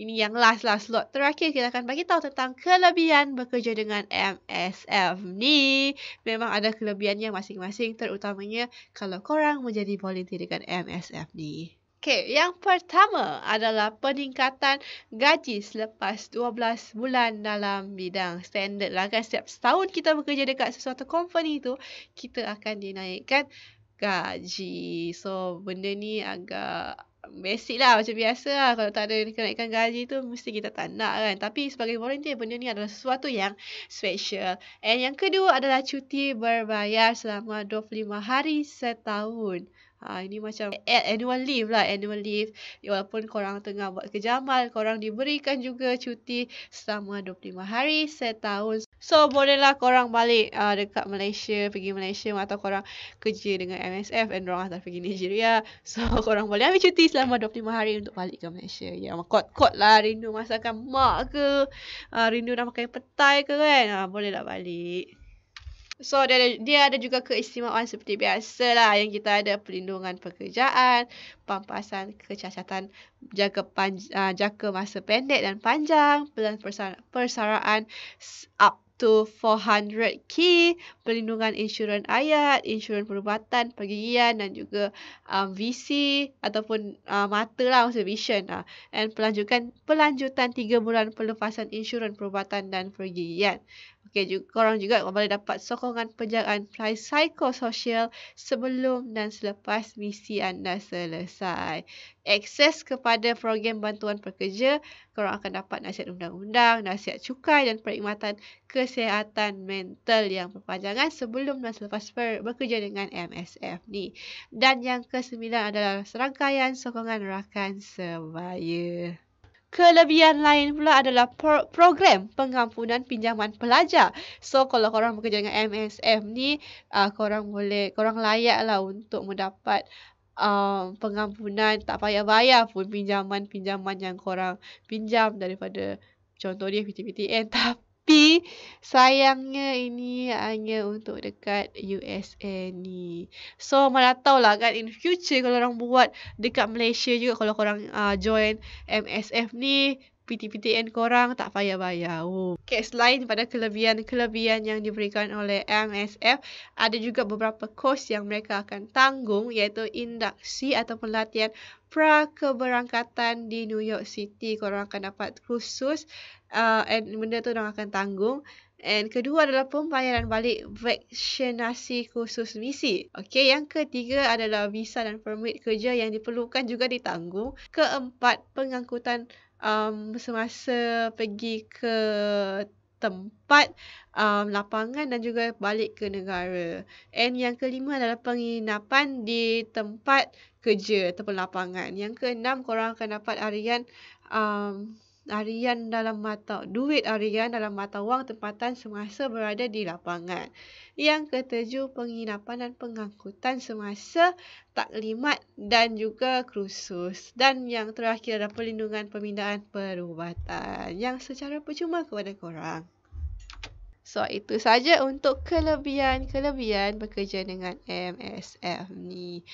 Ini yang last last slot terakhir kita akan bagi tahu tentang kelebihan bekerja dengan MSF ni. Memang ada kelebihannya masing-masing terutamanya kalau korang menjadi volunteer dengan MSF ni. Okay, yang pertama adalah peningkatan gaji selepas 12 bulan dalam bidang standard lah kan. Setiap setahun kita bekerja dekat sesuatu company tu, kita akan dinaikkan gaji. So, benda ni agak basic lah macam biasa lah kalau tak ada kenaikan gaji tu mesti kita tak nak kan tapi sebagai volunteer benda ni adalah sesuatu yang special and yang kedua adalah cuti berbayar selama 25 hari setahun Ha, ini macam annual leave lah, annual leave. Walaupun korang tengah buat kerja amal, korang diberikan juga cuti selama 25 hari setahun. So, bolehlah korang balik uh, dekat Malaysia, pergi Malaysia atau korang kerja dengan MSF and orang asal pergi Nigeria. So, korang boleh ambil cuti selama 25 hari untuk balik ke Malaysia. Ya, yeah, kot-kot lah rindu masakan mak ke, uh, rindu nak makan petai ke kan. Uh, bolehlah balik. So dia ada, dia ada juga keistimewaan seperti biasa lah yang kita ada perlindungan pekerjaan, pampasan kecacatan jangka, panjang, ah, jangka masa pendek dan panjang, pelan persaraan up to 400k, perlindungan insurans ayat, insurans perubatan, pergigian dan juga um, VC ataupun uh, mata lah maksudnya vision lah. And pelanjutan, pelanjutan 3 bulan pelepasan insurans perubatan dan pergigian. Okay, juga, korang juga boleh dapat sokongan penjagaan psikosocial sebelum dan selepas misi anda selesai. Akses kepada program bantuan pekerja, korang akan dapat nasihat undang-undang, nasihat cukai dan perkhidmatan kesihatan mental yang berpanjangan sebelum dan selepas per- bekerja dengan MSF ni. Dan yang kesembilan adalah serangkaian sokongan rakan sebaya. Kelebihan lain pula adalah program pengampunan pinjaman pelajar. So kalau korang bekerja dengan MSF ni, uh, korang boleh, korang layak lah untuk mendapat uh, pengampunan tak payah bayar pun pinjaman-pinjaman yang korang pinjam daripada contoh dia PTPTN tapi tapi sayangnya ini hanya untuk dekat USA ni. So mana tahu lah kan in future kalau orang buat dekat Malaysia juga kalau korang uh, join MSF ni PTPTN korang tak payah bayar. Oh. Okay, selain pada kelebihan-kelebihan yang diberikan oleh MSF, ada juga beberapa kos yang mereka akan tanggung iaitu induksi atau pelatihan pra-keberangkatan di New York City. Korang akan dapat khusus uh, and benda tu korang akan tanggung. And kedua adalah pembayaran balik vaksinasi khusus misi. Okey, yang ketiga adalah visa dan permit kerja yang diperlukan juga ditanggung. Keempat, pengangkutan um, semasa pergi ke tempat um, lapangan dan juga balik ke negara. And yang kelima adalah penginapan di tempat kerja ataupun lapangan. Yang keenam korang akan dapat harian um, harian dalam mata duit harian dalam mata wang tempatan semasa berada di lapangan. Yang ketujuh penginapan dan pengangkutan semasa taklimat dan juga kursus. Dan yang terakhir adalah perlindungan pemindahan perubatan yang secara percuma kepada korang. So itu saja untuk kelebihan-kelebihan bekerja dengan MSF ni.